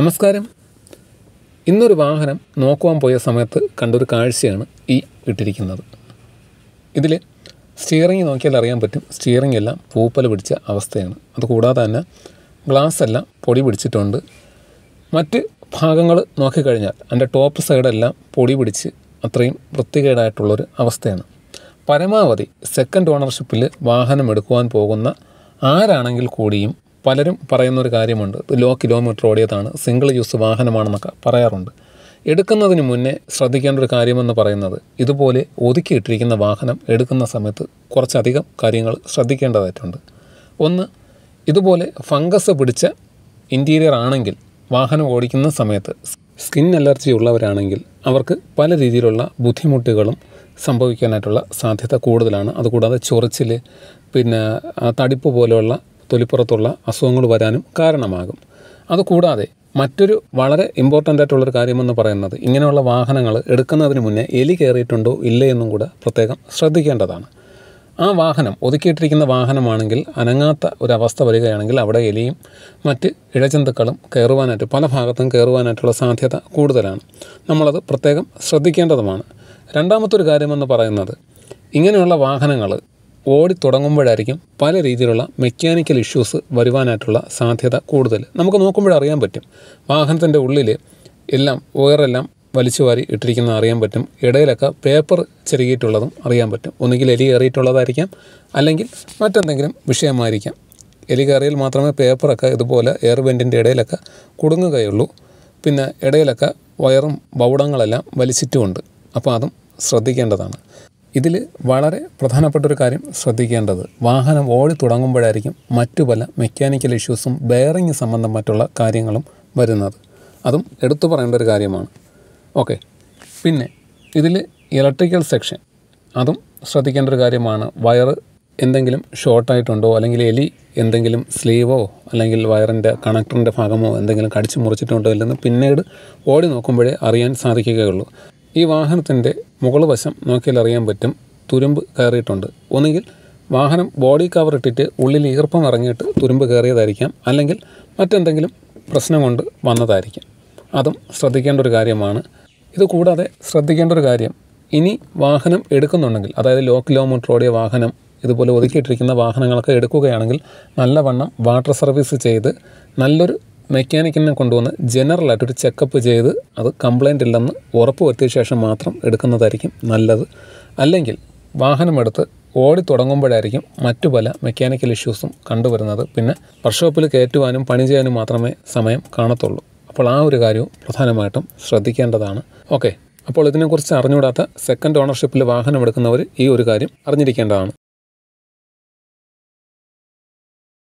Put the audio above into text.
നമസ്കാരം ഇന്നൊരു വാഹനം നോക്കുവാൻ പോയ സമയത്ത് കണ്ടൊരു കാഴ്ചയാണ് ഈ ഇട്ടിരിക്കുന്നത് ഇതിൽ സ്റ്റിയറിംഗ് നോക്കിയാൽ അറിയാൻ പറ്റും സ്റ്റിയറിംഗ് എല്ലാം പൂപ്പൽ പിടിച്ച അവസ്ഥയാണ് അതുകൂടാതെ തന്നെ ഗ്ലാസ് എല്ലാം പൊടി പിടിച്ചിട്ടുണ്ട് മറ്റ് ഭാഗങ്ങൾ നോക്കിക്കഴിഞ്ഞാൽ അതിൻ്റെ ടോപ്പ് സൈഡെല്ലാം പൊടി പിടിച്ച് അത്രയും വൃത്തികേടായിട്ടുള്ളൊരു അവസ്ഥയാണ് പരമാവധി സെക്കൻഡ് ഓണർഷിപ്പിൽ വാഹനം എടുക്കുവാൻ പോകുന്ന ആരാണെങ്കിൽ കൂടിയും പലരും പറയുന്ന ഒരു കാര്യമുണ്ട് ലോ കിലോമീറ്റർ ഓടിയതാണ് സിംഗിൾ യൂസ് വാഹനമാണെന്നൊക്കെ പറയാറുണ്ട് എടുക്കുന്നതിന് മുന്നേ ശ്രദ്ധിക്കേണ്ട ഒരു കാര്യമെന്ന് പറയുന്നത് ഇതുപോലെ ഒതുക്കിയിട്ടിരിക്കുന്ന വാഹനം എടുക്കുന്ന സമയത്ത് കുറച്ചധികം കാര്യങ്ങൾ ശ്രദ്ധിക്കേണ്ടതായിട്ടുണ്ട് ഒന്ന് ഇതുപോലെ ഫംഗസ് പിടിച്ച ഇൻറ്റീരിയർ ആണെങ്കിൽ വാഹനം ഓടിക്കുന്ന സമയത്ത് സ്കിൻ അലർജി ഉള്ളവരാണെങ്കിൽ അവർക്ക് പല രീതിയിലുള്ള ബുദ്ധിമുട്ടുകളും സംഭവിക്കാനായിട്ടുള്ള സാധ്യത കൂടുതലാണ് അതുകൂടാതെ ചൊറിച്ചിൽ പിന്നെ തടിപ്പ് പോലെയുള്ള തൊലിപ്പുറത്തുള്ള അസുഖങ്ങൾ വരാനും കാരണമാകും അതുകൂടാതെ മറ്റൊരു വളരെ ഇമ്പോർട്ടൻ്റ് ആയിട്ടുള്ളൊരു കാര്യമെന്ന് പറയുന്നത് ഇങ്ങനെയുള്ള വാഹനങ്ങൾ എടുക്കുന്നതിന് മുന്നേ എലി കയറിയിട്ടുണ്ടോ ഇല്ലേ എന്നും കൂടെ പ്രത്യേകം ശ്രദ്ധിക്കേണ്ടതാണ് ആ വാഹനം ഒതുക്കിയിട്ടിരിക്കുന്ന വാഹനമാണെങ്കിൽ അനങ്ങാത്ത ഒരവസ്ഥ വരികയാണെങ്കിൽ അവിടെ എലിയും മറ്റ് ഇഴജന്തുക്കളും കയറുവാനായിട്ട് പല ഭാഗത്തും കയറുവാനായിട്ടുള്ള സാധ്യത കൂടുതലാണ് നമ്മളത് പ്രത്യേകം ശ്രദ്ധിക്കേണ്ടതുമാണ് രണ്ടാമത്തൊരു കാര്യമെന്ന് പറയുന്നത് ഇങ്ങനെയുള്ള വാഹനങ്ങൾ ഓടി തുടങ്ങുമ്പോഴായിരിക്കും പല രീതിയിലുള്ള മെക്കാനിക്കൽ ഇഷ്യൂസ് വരുവാനായിട്ടുള്ള സാധ്യത കൂടുതൽ നമുക്ക് നോക്കുമ്പോഴറിയാൻ പറ്റും വാഹനത്തിൻ്റെ ഉള്ളിൽ എല്ലാം വേറെല്ലാം വലിച്ചു വാരി ഇട്ടിരിക്കുന്നത് അറിയാൻ പറ്റും ഇടയിലൊക്കെ പേപ്പർ ചെറുകിയിട്ടുള്ളതും അറിയാൻ പറ്റും ഒന്നുകിൽ എലി കയറിയിട്ടുള്ളതായിരിക്കാം അല്ലെങ്കിൽ മറ്റെന്തെങ്കിലും വിഷയമായിരിക്കാം എലി കയറിയാൽ മാത്രമേ പേപ്പറൊക്കെ ഇതുപോലെ എയർ വെൻറ്റിൻ്റെ ഇടയിലൊക്കെ കുടുങ്ങുകയുള്ളൂ പിന്നെ ഇടയിലൊക്കെ വയറും ബൗഡങ്ങളെല്ലാം വലിച്ചിട്ടുമുണ്ട് അപ്പോൾ അതും ശ്രദ്ധിക്കേണ്ടതാണ് ഇതിൽ വളരെ പ്രധാനപ്പെട്ട ഒരു കാര്യം ശ്രദ്ധിക്കേണ്ടത് വാഹനം ഓടി തുടങ്ങുമ്പോഴായിരിക്കും മറ്റു പല മെക്കാനിക്കൽ ഇഷ്യൂസും ബെയറിംഗ് സംബന്ധം മറ്റുള്ള കാര്യങ്ങളും വരുന്നത് അതും എടുത്തു പറയേണ്ട ഒരു കാര്യമാണ് ഓക്കെ പിന്നെ ഇതിൽ ഇലക്ട്രിക്കൽ സെക്ഷൻ അതും ശ്രദ്ധിക്കേണ്ട ഒരു കാര്യമാണ് വയർ എന്തെങ്കിലും ഷോർട്ടായിട്ടുണ്ടോ അല്ലെങ്കിൽ എലി എന്തെങ്കിലും സ്ലീവോ അല്ലെങ്കിൽ വയറിൻ്റെ കണക്ടറിൻ്റെ ഭാഗമോ എന്തെങ്കിലും കടിച്ചു മുറിച്ചിട്ടുണ്ടോ ഇല്ലെന്ന് പിന്നീട് ഓടി നോക്കുമ്പോഴേ അറിയാൻ സാധിക്കുകയുള്ളൂ ഈ വാഹനത്തിൻ്റെ മുകൾ വശം നോക്കിയാൽ അറിയാൻ പറ്റും തുരുമ്പ് കയറിയിട്ടുണ്ട് ഒന്നുകിൽ വാഹനം ബോഡി കവർ ഇട്ടിട്ട് ഉള്ളിൽ ഈർപ്പം ഇറങ്ങിയിട്ട് തുരുമ്പ് കയറിയതായിരിക്കാം അല്ലെങ്കിൽ മറ്റെന്തെങ്കിലും പ്രശ്നം കൊണ്ട് വന്നതായിരിക്കാം അതും ശ്രദ്ധിക്കേണ്ട ഒരു കാര്യമാണ് ഇത് കൂടാതെ ശ്രദ്ധിക്കേണ്ട ഒരു കാര്യം ഇനി വാഹനം എടുക്കുന്നുണ്ടെങ്കിൽ അതായത് ലോ കിലോമീറ്റർ ഓടിയ വാഹനം ഇതുപോലെ ഒതുക്കിയിട്ടിരിക്കുന്ന വാഹനങ്ങളൊക്കെ എടുക്കുകയാണെങ്കിൽ നല്ലവണ്ണം വാട്ടർ സർവീസ് ചെയ്ത് നല്ലൊരു മെക്കാനിക്കിനെ കൊണ്ടുവന്ന് ജനറലായിട്ട് ഒരു ചെക്കപ്പ് ചെയ്ത് അത് കംപ്ലൈൻ്റ് ഇല്ലെന്ന് ഉറപ്പ് വരുത്തിയ ശേഷം മാത്രം എടുക്കുന്നതായിരിക്കും നല്ലത് അല്ലെങ്കിൽ വാഹനമെടുത്ത് ഓടി തുടങ്ങുമ്പോഴായിരിക്കും മറ്റു പല മെക്കാനിക്കൽ ഇഷ്യൂസും കണ്ടുവരുന്നത് പിന്നെ വർക്ക്ഷോപ്പിൽ കയറ്റുവാനും പണി ചെയ്യാനും മാത്രമേ സമയം കാണത്തുള്ളൂ അപ്പോൾ ആ ഒരു കാര്യവും പ്രധാനമായിട്ടും ശ്രദ്ധിക്കേണ്ടതാണ് ഓക്കെ അപ്പോൾ ഇതിനെക്കുറിച്ച് അറിഞ്ഞുകൂടാത്ത സെക്കൻഡ് ഓണർഷിപ്പിൽ വാഹനം എടുക്കുന്നവർ ഈ ഒരു കാര്യം അറിഞ്ഞിരിക്കേണ്ടതാണ്